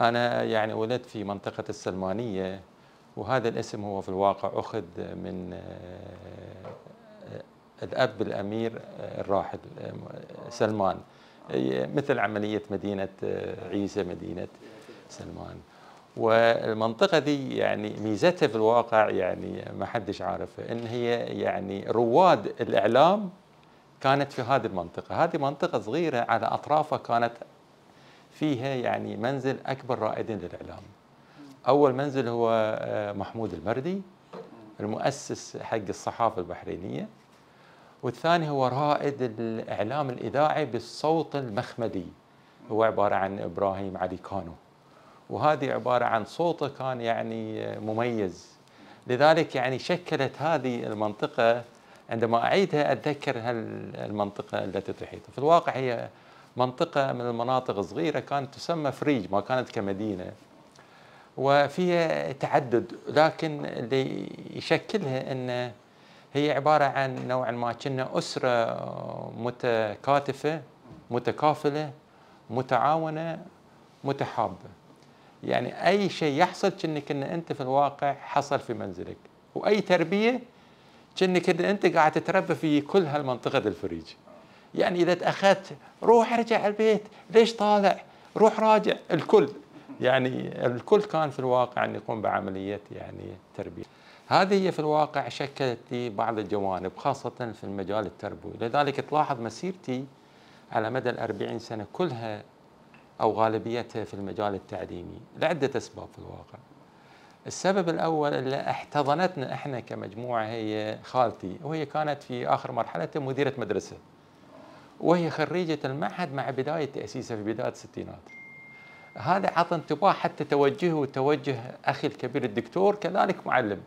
أنا يعني ولدت في منطقة السلمانية وهذا الاسم هو في الواقع أخذ من آه، الأب الأمير آه، الراحل آه، سلمان مثل عملية مدينة عيسى مدينة سلمان والمنطقة دي يعني ميزتها في الواقع يعني ما حدش عارفه إن هي يعني رواد الإعلام كانت في هذه المنطقة هذه منطقة صغيرة على أطرافها كانت فيها يعني منزل أكبر رائدين للإعلام أول منزل هو آه، محمود المردي المؤسس حق الصحافة البحرينية والثاني هو رائد الإعلام الإذاعي بالصوت المخمدي هو عبارة عن إبراهيم علي كانو وهذه عبارة عن صوته كان يعني آه، مميز لذلك يعني شكلت هذه المنطقة عندما أعيدها أتذكر هالمنطقة التي تحيط في الواقع هي منطقة من المناطق صغيرة كانت تسمى فريج ما كانت كمدينة وفيها تعدد لكن اللي يشكلها أن هي عبارة عن نوعا ما كنا أسرة متكاتفة متكافلة متعاونة متحابة يعني أي شيء يحصل كأنك أن أنت في الواقع حصل في منزلك وأي تربية كأنك أنت قاعد تتربى في كل هالمنطقة الفريج يعني إذا تأخذت روح ارجع البيت ليش طالع روح راجع الكل يعني الكل كان في الواقع أن يقوم بعملية يعني تربية هذه هي في الواقع شكلت لي بعض الجوانب خاصة في المجال التربوي لذلك تلاحظ مسيرتي على مدى الأربعين سنة كلها أو غالبيتها في المجال التعليمي لعدة أسباب في الواقع السبب الأول اللي احتضنتنا إحنا كمجموعة هي خالتي وهي كانت في آخر مرحلتها مديرة مدرسة وهي خريجة المعهد مع بداية تأسيسه في بداية الستينات هذا عطى انطباع حتى توجهه وتوجه أخي الكبير الدكتور كذلك معلم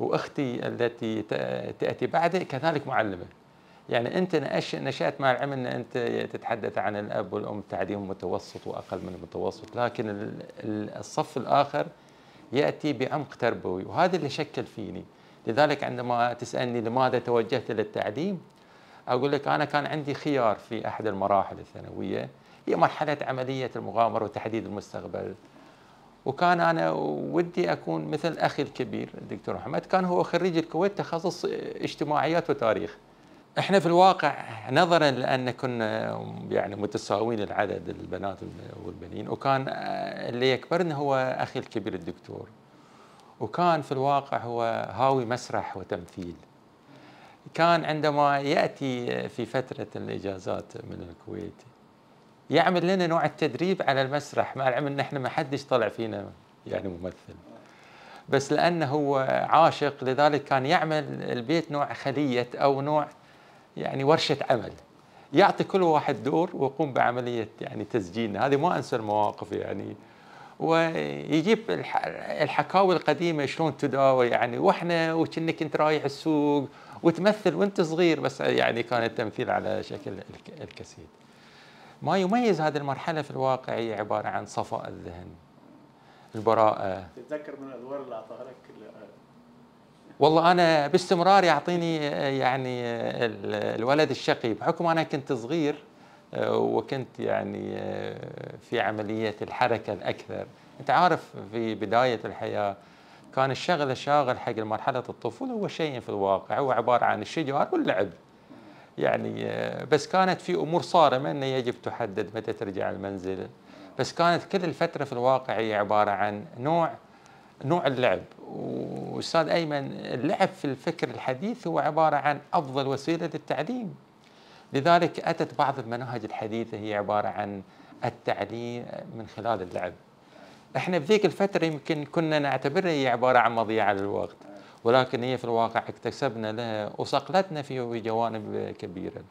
وأختي التي تأتي بعده كذلك معلمة يعني أنت نشأت مع العلم أن أنت تتحدث عن الأب والأم تعليم متوسط وأقل من المتوسط لكن الصف الآخر يأتي بعمق تربوي وهذا اللي شكل فيني لذلك عندما تسألني لماذا توجهت للتعليم اقول لك انا كان عندي خيار في احد المراحل الثانويه هي مرحله عمليه المغامره وتحديد المستقبل وكان انا ودي اكون مثل اخي الكبير الدكتور محمد كان هو خريج الكويت تخصص اجتماعيات وتاريخ احنا في الواقع نظرا لان كنا يعني متساويين العدد البنات والبنين وكان اللي يكبرنا هو اخي الكبير الدكتور وكان في الواقع هو هاوي مسرح وتمثيل كان عندما ياتي في فتره الاجازات من الكويت يعمل لنا نوع التدريب على المسرح مع العلم ان احنا ما حدش طلع فينا يعني ممثل بس لانه هو عاشق لذلك كان يعمل البيت نوع خليه او نوع يعني ورشه عمل يعطي كل واحد دور ويقوم بعمليه يعني تسجيلنا هذه ما انسى المواقف يعني ويجيب الحكاوي القديمه شلون تداوي يعني واحنا وكنك انت رايح السوق وتمثل وانت صغير بس يعني كان التمثيل على شكل الكسيد ما يميز هذه المرحله في الواقع هي عباره عن صفاء الذهن البراءه تتذكر من الادوار اللي اعطاها لك والله انا باستمرار يعطيني يعني الولد الشقي بحكم انا كنت صغير وكنت يعني في عمليه الحركه الاكثر انت عارف في بدايه الحياه كان الشغله شاغل حق مرحله الطفوله هو شيء في الواقع هو عباره عن الشجار واللعب يعني آه، بس كانت في امور صارمه انه يجب تحدد متى ترجع المنزل بس كانت كل الفتره في الواقع هي عباره عن نوع نوع اللعب واستاذ ايمن اللعب في الفكر الحديث هو عباره عن افضل وسيله للتعليم لذلك اتت بعض المناهج الحديثه هي عباره عن التعليم من خلال اللعب احنا بذيك الفترة يمكن كنا نعتبرها هي عبارة عن مضيعة للوقت ولكن هي في الواقع اكتسبنا لها وصقلتنا في جوانب كبيرة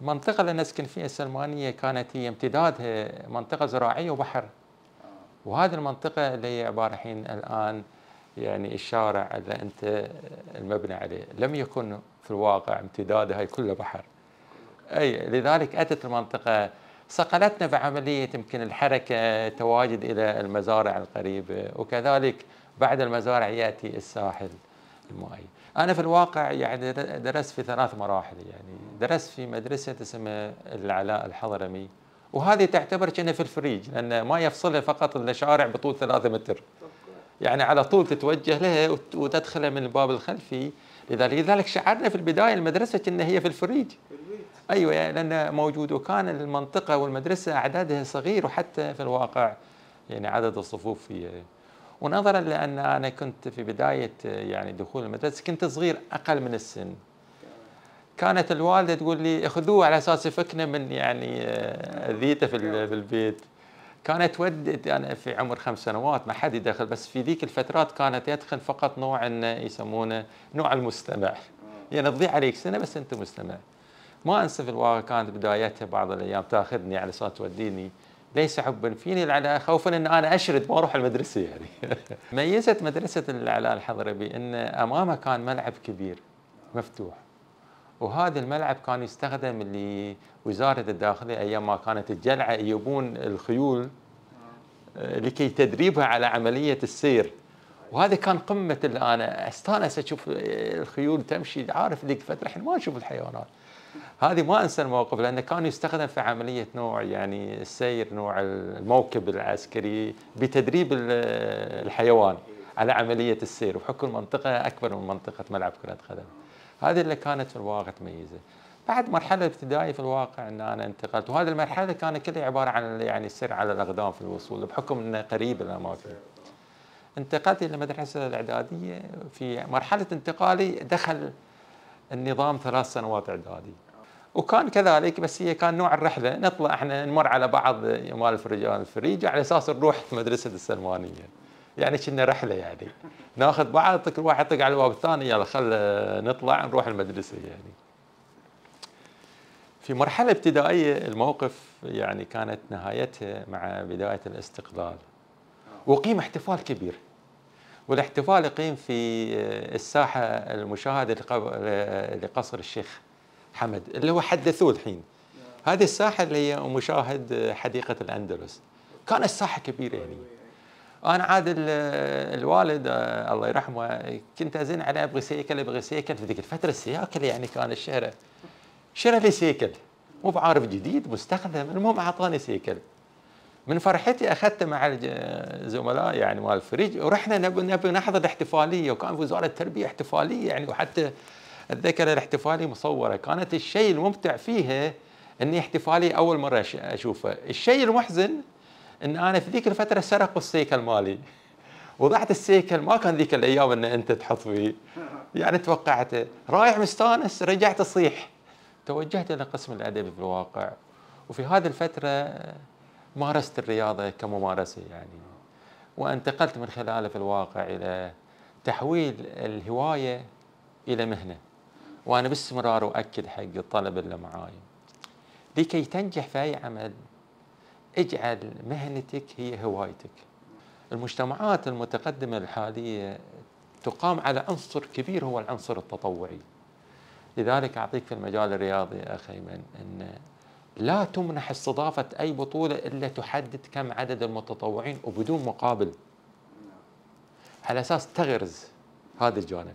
المنطقة اللي نسكن فيها السلمانية كانت هي امتدادها منطقة زراعية وبحر وهذه المنطقة اللي هي عبارة حين الآن يعني الشارع اللي أنت المبنى عليه لم يكن في الواقع امتدادها كله بحر أي لذلك أتت المنطقة صقلتنا في عملية يمكن الحركة التواجد إلى المزارع القريبة وكذلك بعد المزارع يأتي الساحل المائي أنا في الواقع يعني درست في ثلاث مراحل يعني درست في مدرسة تسمى العلاء الحضرمي وهذه تعتبر كأنها في الفريج لأن ما يفصلها فقط إلا شارع بطول ثلاثة متر يعني على طول تتوجه لها وتدخلها من الباب الخلفي لذلك لذلك شعرنا في البداية المدرسة كأنها هي في الفريج أيوة لأنه موجود وكان المنطقة والمدرسة أعدادها صغير وحتى في الواقع يعني عدد الصفوف فيها ونظرا لأن أنا كنت في بداية يعني دخول المدرسة كنت صغير أقل من السن كانت الوالدة تقول لي خذوه على أساس يفكنا من يعني أذيته آه، في, البيت كانت تود انا في عمر خمس سنوات ما حد يدخل بس في ذيك الفترات كانت يدخل فقط نوع يسمونه نوع المستمع يعني تضيع عليك سنه بس انت مستمع ما انسى في الواقع كانت بدايتها بعض الايام تاخذني على اساس توديني ليس حبا فيني العلاء خوفا ان انا اشرد ما اروح المدرسه يعني ميزت مدرسه العلاء الحضربي ان امامه كان ملعب كبير مفتوح وهذا الملعب كان يستخدم لوزاره الداخليه ايام ما كانت الجلعه يبون الخيول آه، لكي تدريبها على عمليه السير وهذا كان قمه اللي انا استانس اشوف الخيول تمشي عارف ذيك الفتره احنا ما نشوف الحيوانات هذه ما انسى الموقف لانه كان يستخدم في عمليه نوع يعني السير نوع الموكب العسكري بتدريب الحيوان على عمليه السير وحكم المنطقه اكبر من منطقه ملعب كره قدم. هذه اللي كانت في الواقع تميزه. بعد مرحله ابتدائيه في الواقع ان انا انتقلت وهذه المرحله كانت كلها عباره عن يعني السير على الاقدام في الوصول بحكم انه قريب الاماكن. انتقلت الى المدرسه الاعداديه في مرحله انتقالي دخل النظام ثلاث سنوات اعدادي. وكان كذلك بس هي كان نوع الرحله نطلع احنا نمر على بعض مال الفريجان الفريج على اساس نروح مدرسه السلمانيه يعني كنا رحله يعني ناخذ بعض كل واحد يطق على الباب الثاني يلا خل نطلع نروح المدرسه يعني في مرحله ابتدائيه الموقف يعني كانت نهايتها مع بدايه الاستقلال وقيم احتفال كبير والاحتفال يقيم في الساحه المشاهده لقصر الشيخ حمد اللي هو حدثوه الحين هذه الساحة اللي هي مشاهد حديقة الأندلس كانت ساحة كبيرة يعني أنا عاد الوالد الله يرحمه كنت أزن عليه أبغي سيكل أبغي سيكل في ذيك الفترة السياكل يعني كان الشهرة شرى لي سيكل مو بعارف جديد مستخدم المهم أعطاني سيكل من فرحتي اخذته مع الزملاء يعني مال الفريج ورحنا نبي نبي نحضر احتفاليه وكان في وزاره التربيه احتفاليه يعني وحتى اتذكر الاحتفالي مصوره كانت الشيء الممتع فيها اني احتفالي اول مره اشوفه الشيء المحزن ان انا في ذيك الفتره سرقوا السيكل مالي وضعت السيكل ما كان ذيك الايام ان انت تحط فيه يعني توقعته رايح مستانس رجعت اصيح توجهت الى قسم الادب في الواقع وفي هذه الفتره مارست الرياضه كممارسه يعني وانتقلت من خلاله في الواقع الى تحويل الهوايه الى مهنه وأنا باستمرار أؤكد حق الطلبة اللي معاي لكي تنجح في أي عمل اجعل مهنتك هي هوايتك المجتمعات المتقدمة الحالية تقام على عنصر كبير هو العنصر التطوعي لذلك أعطيك في المجال الرياضي أخي من أن لا تمنح استضافة أي بطولة إلا تحدد كم عدد المتطوعين وبدون مقابل على أساس تغرز هذا الجانب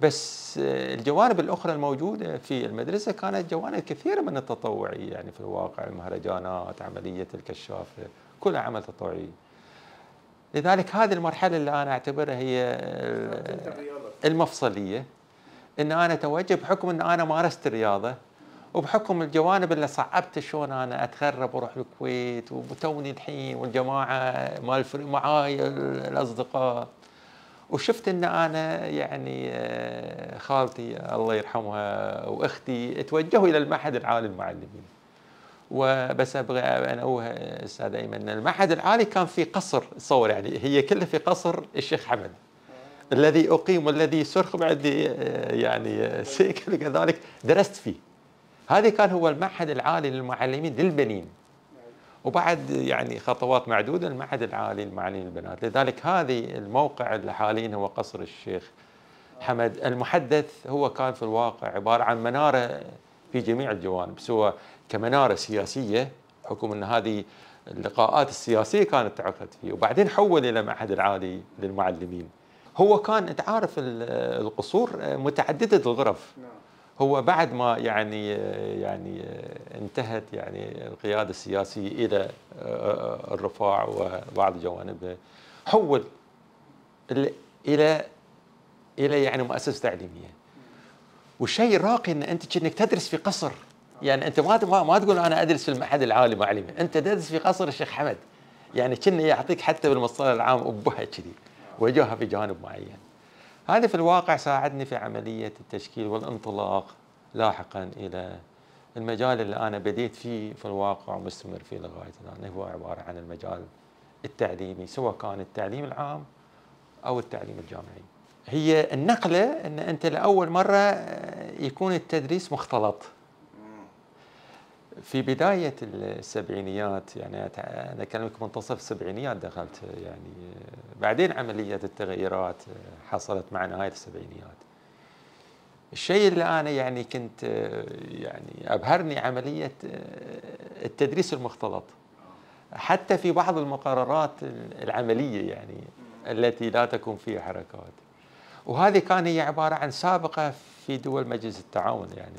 بس الجوانب الاخرى الموجوده في المدرسه كانت جوانب كثيره من التطوعيه يعني في الواقع المهرجانات عمليه الكشافه كلها عمل تطوعي لذلك هذه المرحله اللي انا اعتبرها هي آه، المفصليه ان انا اتوجه بحكم ان انا مارست الرياضه وبحكم الجوانب اللي صعبت شلون انا اتغرب واروح الكويت وتوني الحين والجماعه مال معاي الاصدقاء وشفت ان انا يعني آه، خالتي الله يرحمها واختي توجهوا الى المعهد العالي للمعلمين وبس ابغى انوه استاذ ايمن ان المعهد العالي كان في قصر تصور يعني هي كلها في قصر الشيخ حمد الذي اقيم والذي سرخ بعد آه، يعني سيكل آه، كذلك درست فيه هذا كان هو المعهد العالي للمعلمين للبنين وبعد يعني خطوات معدودة المعهد العالي للمعلمين البنات لذلك هذه الموقع اللي حاليا هو قصر الشيخ حمد المحدث هو كان في الواقع عبارة عن منارة في جميع الجوانب سواء كمنارة سياسية بحكم أن هذه اللقاءات السياسية كانت تعقد فيه وبعدين حول إلى معهد العالي للمعلمين هو كان تعرف القصور متعددة الغرف نعم. هو بعد ما يعني يعني انتهت يعني القياده السياسيه الى آه، الرفاع وبعض جوانبها حول الى الى يعني مؤسسه تعليميه والشيء الراقي ان انت كأنك تدرس في قصر يعني انت ما ما تقول انا ادرس في المعهد العالي معلمي انت تدرس في قصر الشيخ حمد يعني كنا يعطيك حتى بالمصطلح العام ابوها كذي وجهها في جانب معين هذا في الواقع ساعدني في عملية التشكيل والانطلاق لاحقا إلى المجال اللي أنا بديت فيه في الواقع ومستمر فيه لغاية الآن هو عبارة عن المجال التعليمي سواء كان التعليم العام أو التعليم الجامعي هي النقلة أن أنت لأول مرة يكون التدريس مختلط في بداية السبعينيات يعني أنا أكلمك منتصف السبعينيات دخلت يعني بعدين عملية التغيرات حصلت مع نهاية السبعينيات الشيء اللي أنا يعني كنت يعني أبهرني عملية التدريس المختلط حتى في بعض المقررات العملية يعني التي لا تكون فيها حركات وهذه كان هي عبارة عن سابقة في دول مجلس التعاون يعني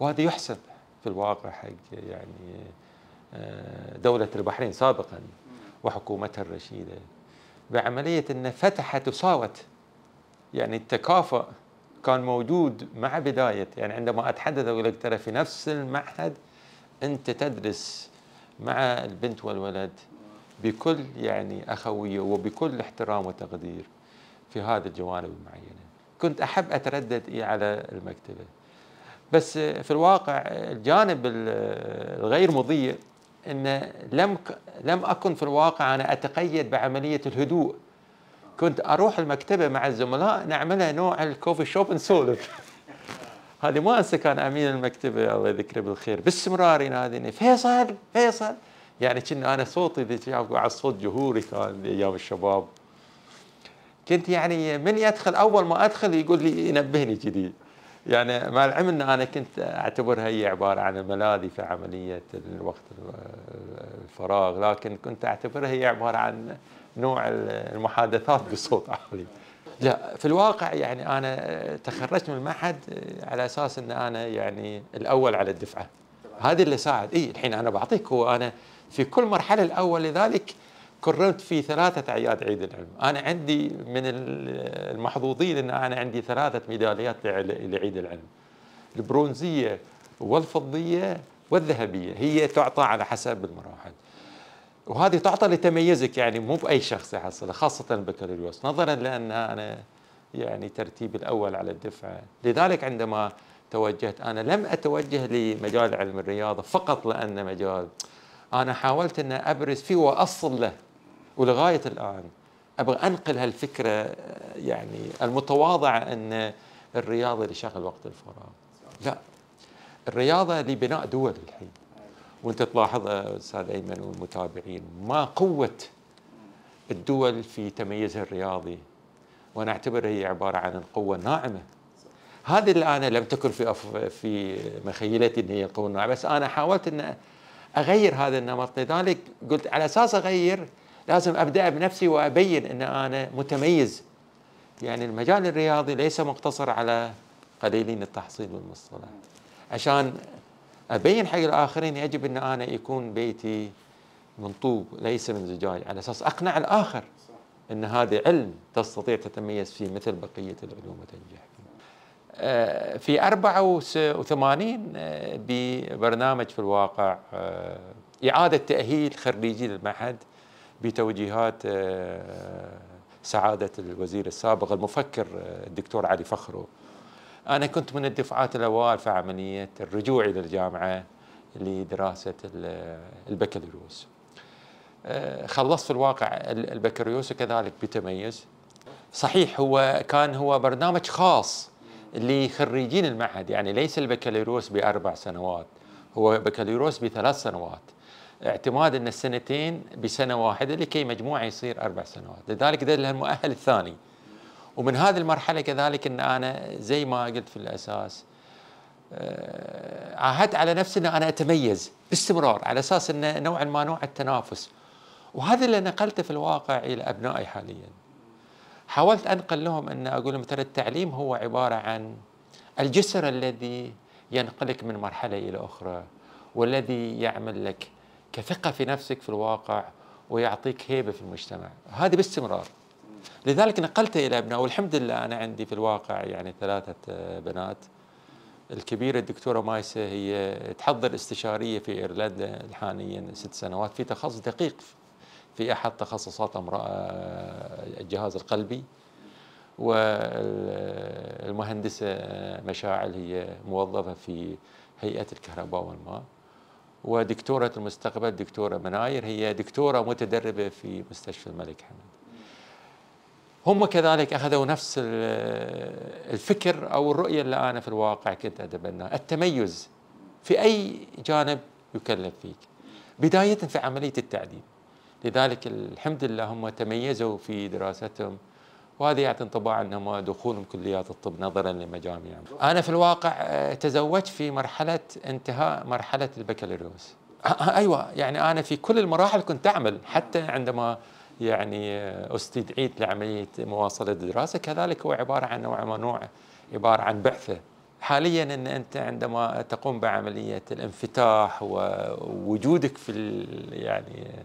وهذا يحسب في الواقع حق يعني آه، دولة البحرين سابقا وحكومتها الرشيدة بعملية أن فتحت وصارت يعني التكافؤ كان موجود مع بداية يعني عندما أتحدث أقول لك ترى في نفس المعهد أنت تدرس مع البنت والولد بكل يعني أخوية وبكل احترام وتقدير في هذه الجوانب المعينة كنت أحب أتردد إيه على المكتبة بس في الواقع الجانب الغير مضيء ان لم لم اكن في الواقع انا اتقيد بعمليه الهدوء كنت اروح المكتبه مع الزملاء نعملها نوع الكوفي شوب نسولف هذه ما انسى كان امين المكتبه الله يذكره بالخير باستمرار يناديني فيصل فيصل يعني كنا انا صوتي ذيك على صوت جهوري كان ايام الشباب كنت يعني من يدخل اول ما ادخل يقول لي ينبهني كذي يعني مع العلم ان انا كنت اعتبرها هي عباره عن ملاذي في عمليه الوقت الفراغ لكن كنت اعتبرها هي عباره عن نوع المحادثات بصوت عالي لا في الواقع يعني انا تخرجت من المعهد على اساس ان انا يعني الاول على الدفعه هذا اللي ساعد اي الحين انا بعطيك هو انا في كل مرحله الاول لذلك كرمت في ثلاثة أعياد عيد العلم أنا عندي من المحظوظين أن أنا عندي ثلاثة ميداليات لعيد العلم البرونزية والفضية والذهبية هي تعطى على حسب المراحل وهذه تعطى لتميزك يعني مو بأي شخص يحصلها خاصة البكالوريوس نظرا لأن أنا يعني ترتيب الأول على الدفعة لذلك عندما توجهت أنا لم أتوجه لمجال علم الرياضة فقط لأن مجال أنا حاولت أن أبرز فيه وأصل له ولغايه الان ابغى انقل هالفكره يعني المتواضعه ان الرياضه لشغل وقت الفراغ لا الرياضه لبناء دول الحين وانت تلاحظ استاذ ايمن والمتابعين ما قوه الدول في تميزها الرياضي وانا اعتبر هي عباره عن القوه الناعمه هذه اللي انا لم تكن في في مخيلتي ان هي القوه الناعمه بس انا حاولت ان اغير هذا النمط لذلك قلت على اساس اغير لازم ابدا بنفسي وابين ان انا متميز يعني المجال الرياضي ليس مقتصر على قليلين التحصيل والمصطلح عشان ابين حق الاخرين يجب ان انا يكون بيتي من طوب ليس من زجاج على اساس اقنع الاخر ان هذا علم تستطيع تتميز فيه مثل بقيه العلوم وتنجح فيه. آه، في 84 آه، ببرنامج في الواقع آه، اعاده تاهيل خريجي المعهد بتوجيهات آه، سعادة الوزير السابق المفكر آه، الدكتور علي فخرو أنا كنت من الدفعات الأوائل في عملية الرجوع إلى الجامعة لدراسة آه، البكالوريوس خلصت في الواقع البكالوريوس كذلك بتميز صحيح هو كان هو برنامج خاص لخريجين المعهد يعني ليس البكالوريوس بأربع سنوات هو بكالوريوس بثلاث سنوات اعتماد ان السنتين بسنه واحده لكي مجموعه يصير اربع سنوات، لذلك ده المؤهل الثاني. ومن هذه المرحله كذلك ان انا زي ما قلت في الاساس آه، عاهدت على نفسي ان انا اتميز باستمرار على اساس انه نوعا ما نوع التنافس. وهذا اللي نقلته في الواقع الى ابنائي حاليا. حاولت انقل لهم ان اقول لهم ترى التعليم هو عباره عن الجسر الذي ينقلك من مرحله الى اخرى والذي يعمل لك كثقه في نفسك في الواقع ويعطيك هيبه في المجتمع هذه باستمرار لذلك نقلت الى ابناء والحمد لله انا عندي في الواقع يعني ثلاثه آه، بنات الكبيره الدكتوره مايسه هي تحضر استشاريه في ايرلندا حاليا ست سنوات في تخصص دقيق في احد تخصصات امرأة آه، الجهاز القلبي والمهندسه مشاعل هي موظفه في هيئه الكهرباء والماء ودكتورة المستقبل دكتورة مناير هي دكتورة متدربة في مستشفى الملك حمد هم كذلك أخذوا نفس الفكر أو الرؤية اللي أنا في الواقع كنت أتبناها التميز في أي جانب يكلف فيك بداية في عملية التعليم لذلك الحمد لله هم تميزوا في دراستهم وهذا يعطي انطباع انهم دخولهم كليات الطب نظرا لمجاميع انا في الواقع آه، تزوجت في مرحله انتهاء مرحله البكالوريوس آه، آه، ايوه يعني انا في كل المراحل كنت اعمل حتى عندما يعني استدعيت لعمليه مواصله الدراسه كذلك هو عباره عن نوع ما نوع عباره عن بعثه حاليا ان انت عندما تقوم بعمليه الانفتاح ووجودك في يعني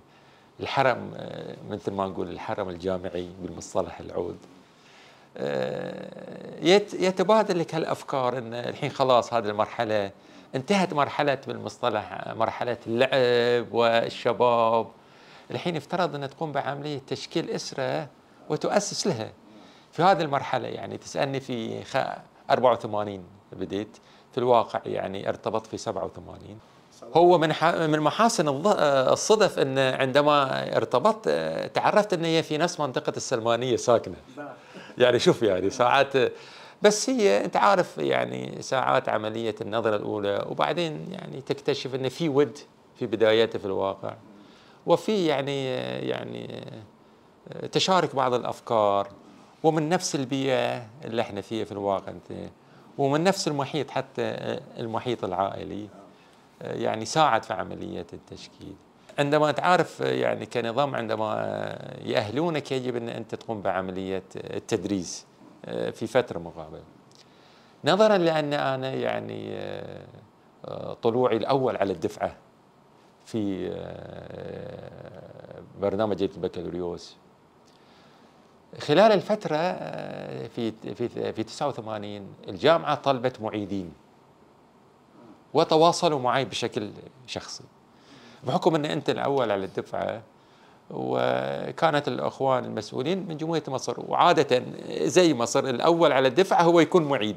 الحرم آه، مثل ما نقول الحرم الجامعي بالمصطلح العود آه، يتبادل لك هالافكار ان الحين خلاص هذه المرحله انتهت مرحله بالمصطلح مرحله اللعب والشباب الحين يفترض ان تقوم بعمليه تشكيل اسره وتؤسس لها في هذه المرحله يعني تسالني في 84 بديت في الواقع يعني ارتبط في 87 هو من من محاسن الصدف ان عندما ارتبطت تعرفت ان هي في نفس منطقه السلمانيه ساكنه يعني شوف يعني ساعات بس هي انت عارف يعني ساعات عمليه النظره الاولى وبعدين يعني تكتشف ان في ود في بدايته في الواقع وفي يعني يعني تشارك بعض الافكار ومن نفس البيئه اللي احنا فيها في الواقع انت ومن نفس المحيط حتى المحيط العائلي آه، يعني ساعد في عملية التشكيل عندما تعرف آه، يعني كنظام عندما آه، يأهلونك يجب أن أنت تقوم بعملية التدريس في فترة مقابلة نظرا لأن أنا يعني طلوعي الأول على الدفعة في برنامج البكالوريوس خلال الفترة في في في 89 الجامعة طلبت معيدين وتواصلوا معي بشكل شخصي بحكم ان انت الاول على الدفعه وكانت الاخوان المسؤولين من جمهوريه مصر وعاده زي مصر الاول على الدفعه هو يكون معيد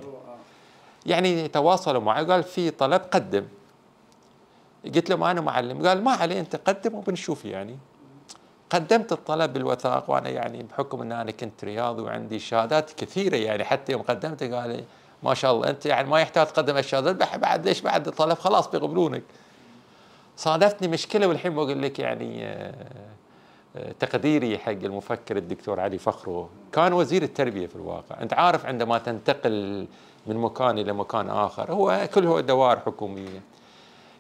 يعني تواصلوا معي قال في طلب قدم قلت له انا معلم قال ما عليه انت قدم وبنشوف يعني قدمت الطلب بالوثائق وانا يعني بحكم ان انا كنت رياضي وعندي شهادات كثيره يعني حتى يوم قدمت قال لي ما شاء الله انت يعني ما يحتاج تقدم ذبح بعد ليش بعد الطلب خلاص بيقبلونك صادفتني مشكله والحين بقول لك يعني آه، آه، تقديري حق المفكر الدكتور علي فخرو كان وزير التربيه في الواقع انت عارف عندما تنتقل من مكان الى مكان اخر هو كل هو دوار حكوميه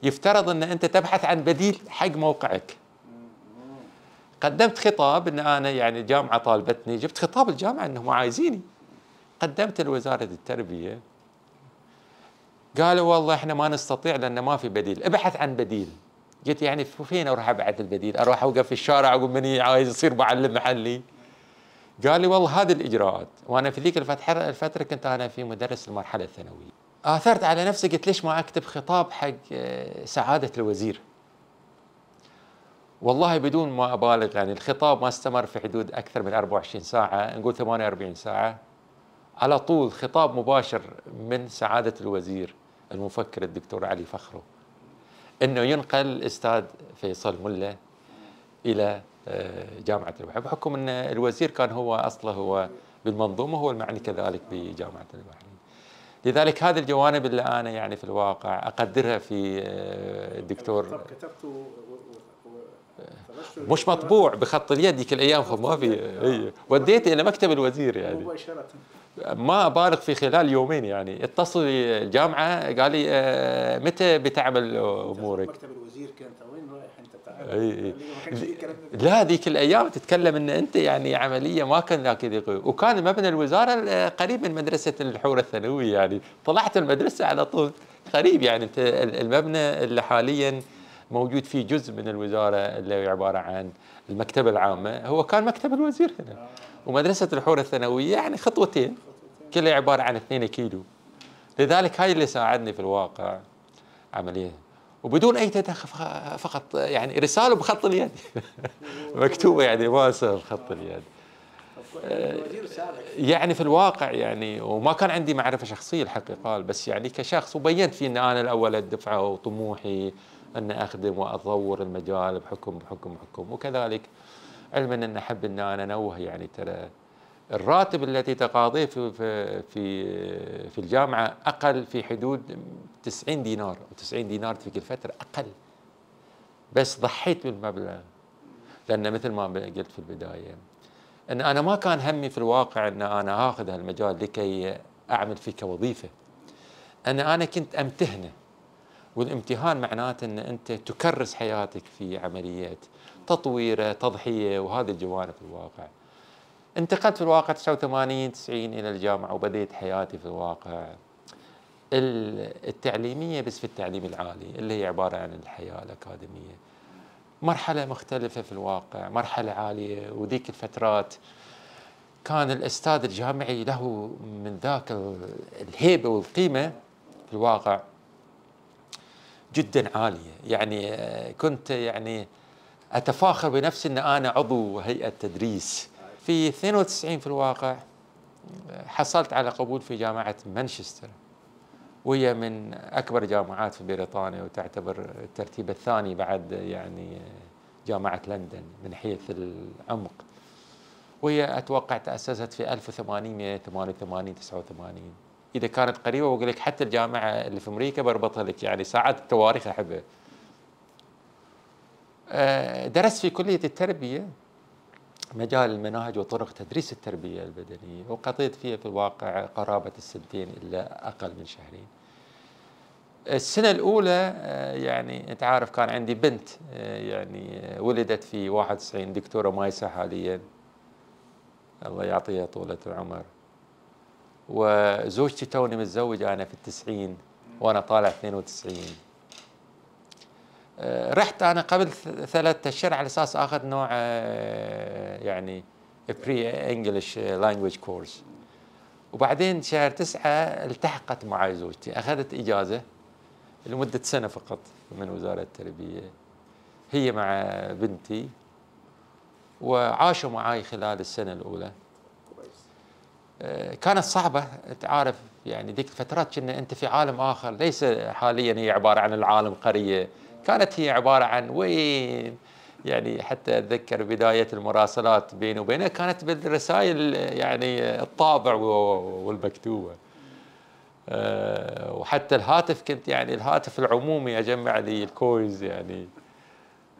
يفترض ان انت تبحث عن بديل حق موقعك قدمت خطاب ان انا يعني جامعه طالبتني جبت خطاب الجامعه انهم عايزيني قدمت لوزارة التربية قالوا والله احنا ما نستطيع لان ما في بديل ابحث عن بديل قلت يعني فين اروح ابحث البديل اروح اوقف في الشارع اقول مني عايز يصير معلم محلي قال لي والله هذه الاجراءات وانا في ذيك الفتره كنت انا في مدرس المرحله الثانويه اثرت على نفسي قلت ليش ما اكتب خطاب حق آه، سعاده الوزير والله بدون ما ابالغ يعني الخطاب ما استمر في حدود اكثر من 24 ساعه نقول 48 ساعه على طول خطاب مباشر من سعادة الوزير المفكر الدكتور علي فخرو أنه ينقل الأستاذ فيصل ملة إلى آه، جامعة البحرين بحكم أن الوزير كان هو أصله هو بالمنظومة هو المعني كذلك بجامعة البحرين لذلك هذه الجوانب اللي أنا يعني في الواقع أقدرها في آه، الدكتور كتبت مش مطبوع بخط اليد ديك الايام ما في إيه. إيه. وديته الى مكتب الوزير يعني مباشره ما بالغ في خلال يومين يعني اتصل الجامعه قال لي آه، متى بتعمل امورك؟ مكتب الوزير كان وين رايح انت اي إيه. يعني لا ذيك الايام تتكلم ان انت يعني عمليه ما كان ذاك وكان مبنى الوزاره آه، قريب من مدرسه الحوره الثانويه يعني طلعت المدرسه على طول قريب يعني انت المبنى اللي حاليا موجود فيه جزء من الوزاره اللي عباره عن المكتبه العامه هو كان مكتب الوزير هنا ومدرسه الحور الثانويه يعني خطوتين كلها عباره عن 2 كيلو لذلك هاي اللي ساعدني في الواقع عمليه وبدون اي تدخل فقط يعني رساله بخط اليد مكتوبه يعني ما واسع بخط اليد آه، يعني في الواقع يعني وما كان عندي معرفه شخصيه الحقيقه بس يعني كشخص وبينت فيه ان انا الاول الدفعه وطموحي أن أخدم وأطور المجال بحكم بحكم بحكم وكذلك علما أن أحب أن أنا أنوه يعني ترى الراتب التي تقاضيه في في في الجامعه اقل في حدود 90 دينار 90 دينار في كل الفتره اقل بس ضحيت بالمبلغ لان مثل ما قلت في البدايه ان انا ما كان همي في الواقع ان انا اخذ هالمجال لكي اعمل فيه كوظيفه ان انا كنت امتهنه والامتهان معناته ان انت تكرس حياتك في عمليه تطويره تضحيه وهذه الجوانب في الواقع انتقلت في الواقع 89 90 الى الجامعه وبديت حياتي في الواقع التعليميه بس في التعليم العالي اللي هي عباره عن الحياه الاكاديميه مرحله مختلفه في الواقع مرحله عاليه وذيك الفترات كان الاستاذ الجامعي له من ذاك الهيبه والقيمه في الواقع جدا عاليه يعني آه، كنت يعني اتفاخر بنفسي ان انا عضو هيئه تدريس في 92 في الواقع حصلت على قبول في جامعه مانشستر وهي من اكبر جامعات في بريطانيا وتعتبر الترتيب الثاني بعد يعني آه، جامعه لندن من حيث العمق وهي اتوقع تاسست في 1888 89 اذا كانت قريبه واقول لك حتى الجامعه اللي في امريكا بربطها لك يعني ساعات التواريخ احبها. آه، درست في كليه التربيه مجال المناهج وطرق تدريس التربيه البدنيه وقضيت فيها في الواقع قرابه السنتين الا اقل من شهرين. السنة الأولى آه، يعني أنت عارف كان عندي بنت آه، يعني ولدت في 91 دكتورة مايسة حاليا الله يعطيها طولة العمر وزوجتي توني متزوجة أنا في التسعين وأنا طالع 92 آه، رحت أنا قبل ثلاثة أشهر على أساس أخذ نوع آه، يعني بري انجلش لانجويج كورس وبعدين شهر تسعة التحقت معي زوجتي أخذت إجازة لمدة سنة فقط من وزارة التربية هي مع بنتي وعاشوا معي خلال السنة الأولى كانت صعبة تعرف يعني ذيك الفترات كنا أنت في عالم آخر ليس حاليا هي عبارة عن العالم قرية كانت هي عبارة عن وين يعني حتى أتذكر بداية المراسلات بيني وبينه كانت بالرسائل يعني الطابع والمكتوبة آه، وحتى الهاتف كنت يعني الهاتف العمومي أجمع لي الكويز يعني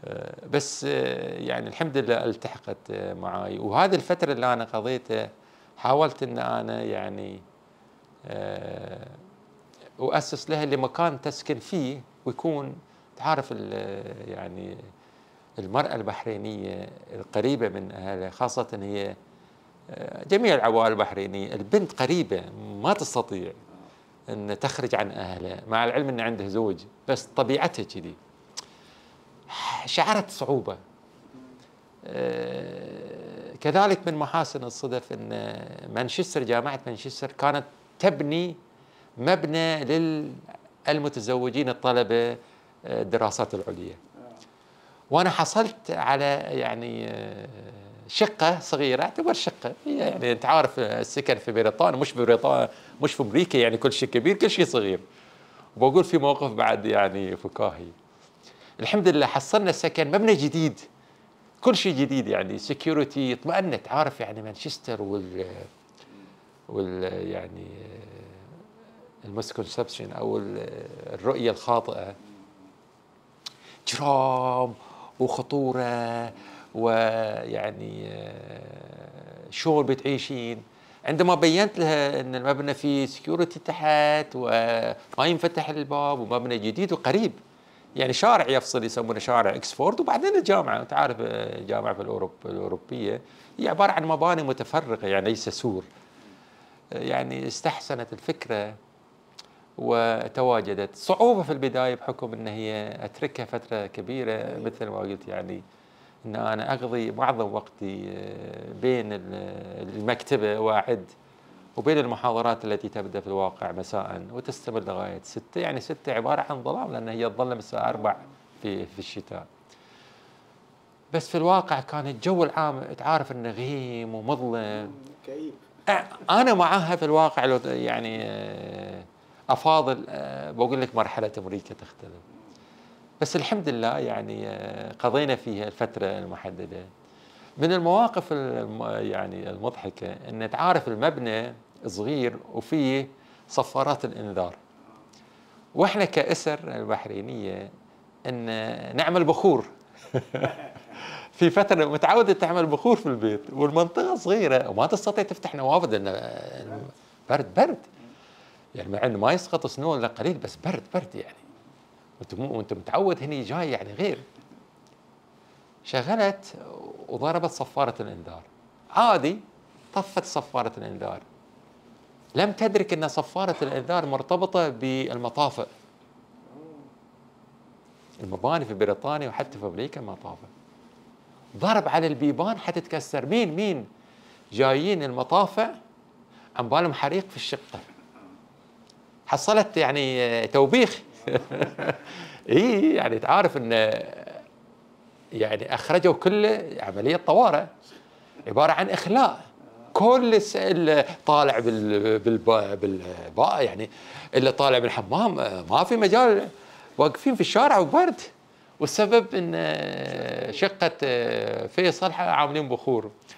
آه، بس آه، يعني الحمد لله التحقت معاي وهذه الفترة اللي أنا قضيتها حاولت ان انا يعني آه، أؤسس لها لمكان تسكن فيه ويكون تعرف يعني المرأة البحرينية القريبة من أهلها خاصة هي آه، جميع العوائل البحرينية البنت قريبة ما تستطيع أن تخرج عن أهلها مع العلم أن عنده زوج بس طبيعتها كذي شعرت صعوبة آه، كذلك من محاسن الصدف أن آه، مانشستر جامعة مانشستر كانت تبني مبنى للمتزوجين الطلبة آه، الدراسات العليا آه. وأنا حصلت على يعني شقة صغيرة اعتبر شقة يعني أنت عارف السكن في بريطانيا مش في بريطانيا مش في أمريكا يعني كل شيء كبير كل شيء صغير وبقول في موقف بعد يعني فكاهي الحمد لله حصلنا سكن مبنى جديد كل شيء جديد يعني سكيورتي اطمأنت عارف يعني مانشستر وال وال يعني المسكونسبشن او الرؤيه الخاطئه جرام وخطوره ويعني شغل بتعيشين عندما بينت لها ان المبنى فيه سكيورتي تحت وما ينفتح الباب ومبنى جديد وقريب يعني شارع يفصل يسمونه شارع اكسفورد وبعدين الجامعه انت عارف الجامعه آه، في الأوروب الاوروبيه هي عباره عن مباني متفرقه يعني ليس سور آه، يعني استحسنت الفكره وتواجدت صعوبه في البدايه بحكم ان هي اتركها فتره كبيره مثل ما قلت يعني ان انا اقضي معظم وقتي آه، بين المكتبه واعد وبين المحاضرات التي تبدا في الواقع مساء وتستمر لغايه ستة يعني ستة عباره عن ظلام لان هي تظلم الساعه 4 في في الشتاء بس في الواقع كان الجو العام تعرف انه غيم ومظلم كئيب انا معاها في الواقع لو يعني آه، افاضل آه، بقول لك مرحله امريكا تختلف بس الحمد لله يعني آه، قضينا فيها الفتره المحدده من المواقف يعني المضحكه ان تعرف المبنى صغير وفيه صفارات الانذار واحنا كاسر البحرينيه ان نعمل بخور في فتره متعوده تعمل بخور في البيت والمنطقه صغيره وما تستطيع تفتح نوافذ لان برد برد يعني مع انه ما يسقط سنو الا قليل بس برد برد يعني وانت وانت متعود هني جاي يعني غير شغلت وضربت صفاره الانذار عادي طفت صفاره الانذار لم تدرك أن صفارة الإنذار مرتبطة بالمطافئ المباني في بريطانيا وحتى في أمريكا مطافئ ضرب على البيبان حتى تكسر مين مين جايين المطافئ عن بالهم حريق في الشقة حصلت يعني توبيخ اي يعني تعرف ان يعني اخرجوا كل عمليه طوارئ عباره عن اخلاء كل اللي طالع بال بال بالباء يعني اللي طالع بالحمام آه، ما في مجال واقفين في الشارع وبرد والسبب ان آه، شقه آه، فيصل عاملين بخور